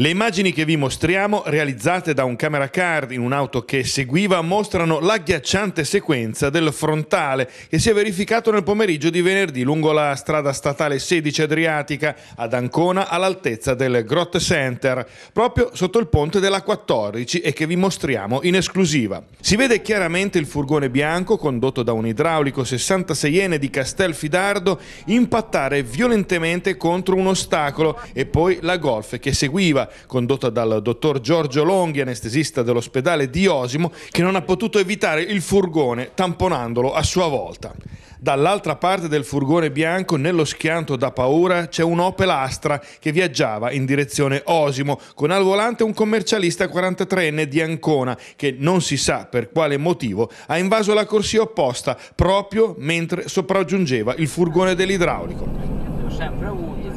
Le immagini che vi mostriamo, realizzate da un camera card in un'auto che seguiva, mostrano l'agghiacciante sequenza del frontale che si è verificato nel pomeriggio di venerdì lungo la strada statale 16 Adriatica ad Ancona all'altezza del Grot Center, proprio sotto il ponte della 14 e che vi mostriamo in esclusiva. Si vede chiaramente il furgone bianco condotto da un idraulico 66enne di Castelfidardo impattare violentemente contro un ostacolo e poi la Golf che seguiva condotta dal dottor Giorgio Longhi, anestesista dell'ospedale di Osimo, che non ha potuto evitare il furgone tamponandolo a sua volta. Dall'altra parte del furgone bianco, nello schianto da paura, c'è un Opel Astra che viaggiava in direzione Osimo, con al volante un commercialista 43enne di Ancona che non si sa per quale motivo ha invaso la corsia opposta proprio mentre sopraggiungeva il furgone dell'idraulico. Sempre avuto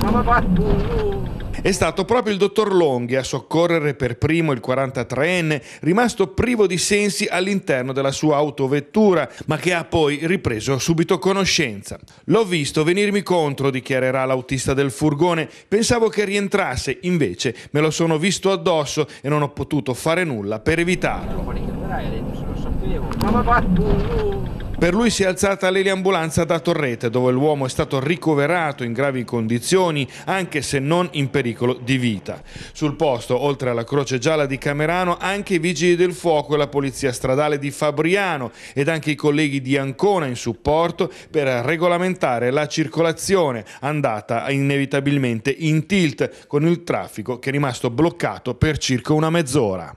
ma ma va tu! È stato proprio il dottor Longhi a soccorrere per primo il 43enne, rimasto privo di sensi all'interno della sua autovettura, ma che ha poi ripreso subito conoscenza. L'ho visto venirmi contro, dichiarerà l'autista del furgone. Pensavo che rientrasse, invece me lo sono visto addosso e non ho potuto fare nulla per evitarlo. Ma ma va tu! Per lui si è alzata l'eliambulanza da Torrete, dove l'uomo è stato ricoverato in gravi condizioni, anche se non in pericolo di vita. Sul posto, oltre alla Croce Gialla di Camerano, anche i Vigili del Fuoco e la Polizia Stradale di Fabriano ed anche i colleghi di Ancona in supporto per regolamentare la circolazione, andata inevitabilmente in tilt con il traffico che è rimasto bloccato per circa una mezz'ora.